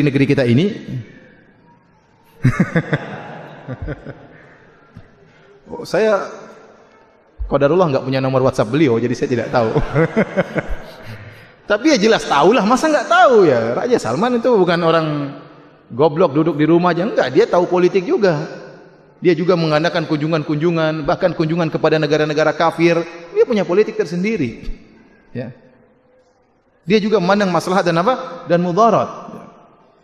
di negeri kita ini oh, saya kodarullah nggak punya nomor WhatsApp beliau, jadi saya tidak tahu. Tapi ya jelas tahulah, masa nggak tahu ya. Raja Salman itu bukan orang goblok duduk di rumah aja, enggak, dia tahu politik juga. Dia juga mengadakan kunjungan-kunjungan, bahkan kunjungan kepada negara-negara kafir. Dia punya politik tersendiri. Ya. Dia juga memandang masalah dan apa? Dan mudarat.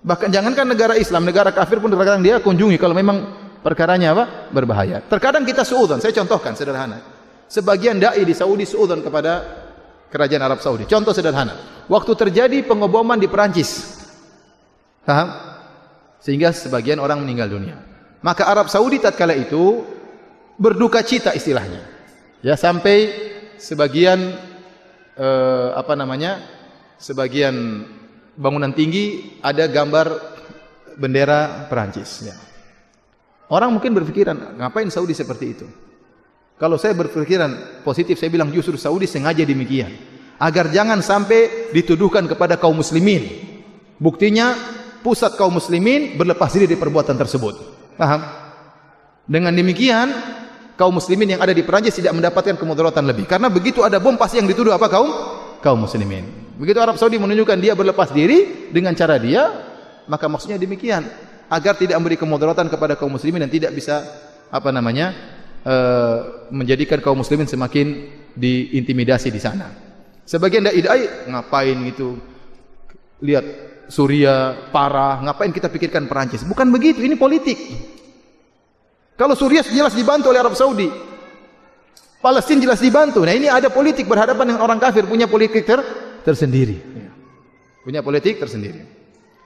Bahkan jangankan negara Islam, negara kafir pun terkadang dia kunjungi kalau memang perkaranya apa? berbahaya. Terkadang kita suudzon, saya contohkan sederhana. Sebagian dai di Saudi suudzon kepada kerajaan Arab Saudi. Contoh sederhana. Waktu terjadi pengeboman di Perancis. Paham? Sehingga sebagian orang meninggal dunia. Maka Arab Saudi tatkala itu berduka cita istilahnya. Ya sampai sebagian eh, apa namanya? sebagian bangunan tinggi ada gambar bendera Perancis. Ya. Orang mungkin berpikiran, ngapain Saudi seperti itu? Kalau saya berpikiran positif, saya bilang justru Saudi sengaja demikian. Agar jangan sampai dituduhkan kepada kaum muslimin. Buktinya, pusat kaum muslimin berlepas diri dari perbuatan tersebut. Paham? Dengan demikian, kaum muslimin yang ada di Perancis tidak mendapatkan kemudaratan lebih. Karena begitu ada bom, pasti yang dituduh apa kaum? Kaum muslimin. Begitu Arab Saudi menunjukkan dia berlepas diri dengan cara dia, maka maksudnya demikian agar tidak memberi kemudaratan kepada kaum muslimin dan tidak bisa apa namanya e, menjadikan kaum muslimin semakin diintimidasi di sana. Sebagian dai dai ngapain gitu? Lihat Suria parah, ngapain kita pikirkan Perancis? Bukan begitu, ini politik. Kalau Suria jelas dibantu oleh Arab Saudi, Palestina jelas dibantu. Nah ini ada politik berhadapan dengan orang kafir, punya politik ter tersendiri. Iya. Punya politik tersendiri.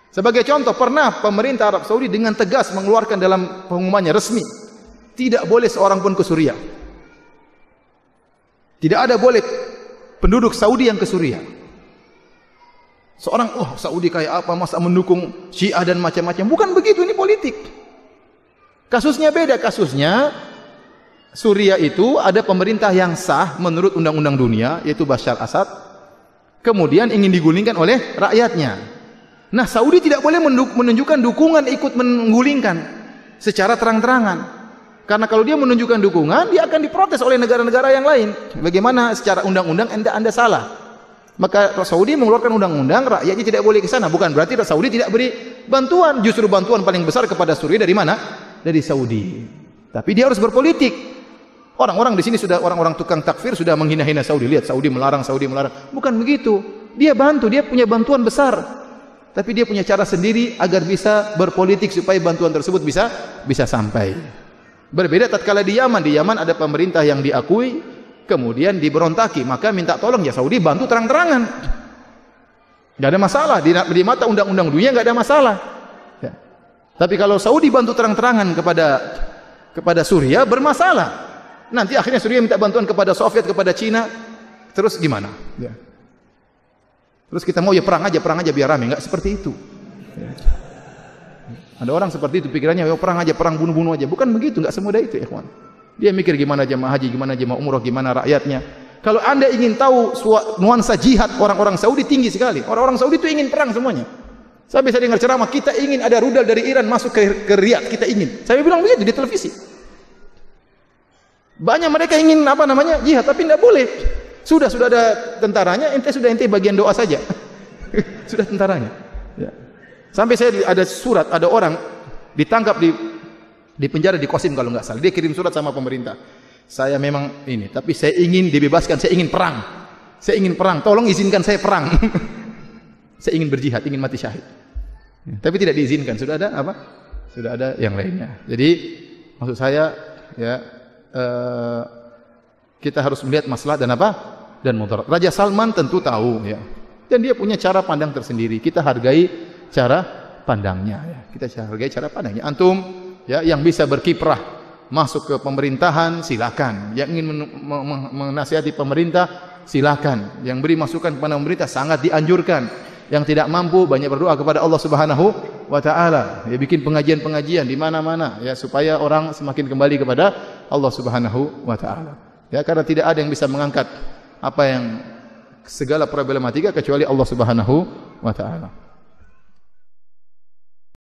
Sebagai contoh, pernah pemerintah Arab Saudi dengan tegas mengeluarkan dalam pengumumannya resmi, tidak boleh seorang pun ke Suriah. Tidak ada boleh penduduk Saudi yang ke Suriah. Seorang, oh Saudi kayak apa, masa mendukung Syiah dan macam-macam. Bukan begitu, ini politik. Kasusnya beda, kasusnya Suriah itu ada pemerintah yang sah menurut undang-undang dunia, yaitu Bashar Assad, kemudian ingin digulingkan oleh rakyatnya. Nah, Saudi tidak boleh menunjukkan dukungan ikut menggulingkan secara terang-terangan. Karena kalau dia menunjukkan dukungan, dia akan diprotes oleh negara-negara yang lain. Bagaimana secara undang-undang anda, anda salah? Maka Saudi mengeluarkan undang-undang, rakyatnya tidak boleh ke sana. Bukan berarti Saudi tidak beri bantuan. Justru bantuan paling besar kepada Suriah dari mana? Dari Saudi. Tapi dia harus berpolitik. Orang-orang di sini sudah orang-orang tukang takfir sudah menghina-hina Saudi. Lihat Saudi melarang, Saudi melarang. Bukan begitu. Dia bantu, dia punya bantuan besar. Tapi dia punya cara sendiri agar bisa berpolitik supaya bantuan tersebut bisa bisa sampai. Berbeda tatkala di Yaman, di Yaman ada pemerintah yang diakui, kemudian diberontaki, maka minta tolong ya Saudi bantu terang-terangan. Tidak ada masalah di, di mata undang-undang dunia nggak ada masalah. Ya. Tapi kalau Saudi bantu terang-terangan kepada kepada Suriah bermasalah. Nanti akhirnya Suriah minta bantuan kepada Soviet, kepada Cina. Terus gimana? Ya. Terus kita mau ya perang aja, perang aja biar ramai, Enggak seperti itu. Ya. Ada orang seperti itu pikirannya, ya perang aja, perang bunuh-bunuh aja. Bukan begitu, enggak semudah itu, ikhwan. Dia mikir gimana jemaah haji, gimana jemaah umroh, gimana rakyatnya. Kalau anda ingin tahu nuansa jihad orang-orang Saudi tinggi sekali. Orang-orang Saudi itu ingin perang semuanya. Saya bisa dengar ceramah, kita ingin ada rudal dari Iran masuk ke, ke Riyadh, kita ingin. Saya bilang begitu di televisi. Banyak mereka ingin apa namanya jihad tapi tidak boleh. Sudah sudah ada tentaranya, ente sudah ente bagian doa saja. sudah tentaranya. Ya. Sampai saya ada surat, ada orang ditangkap di di penjara di Kosim kalau nggak salah. Dia kirim surat sama pemerintah. Saya memang ini, tapi saya ingin dibebaskan, saya ingin perang. Saya ingin perang, tolong izinkan saya perang. saya ingin berjihad, ingin mati syahid. Ya. Tapi tidak diizinkan. Sudah ada apa? Sudah ada yang lainnya. Jadi maksud saya ya Eh, kita harus melihat masalah dan apa? dan mudarat. Raja Salman tentu tahu ya. Dan dia punya cara pandang tersendiri. Kita hargai cara pandangnya ya. Kita hargai cara pandangnya. Antum ya yang bisa berkiprah masuk ke pemerintahan silakan. Yang ingin men men menasihati pemerintah silakan. Yang beri masukan kepada pemerintah sangat dianjurkan. Yang tidak mampu banyak berdoa kepada Allah Subhanahu wa taala. Ya bikin pengajian-pengajian di mana-mana ya supaya orang semakin kembali kepada Allah Subhanahu wa taala. Ya, karena tidak ada yang bisa mengangkat apa yang segala problematika kecuali Allah Subhanahu wa taala.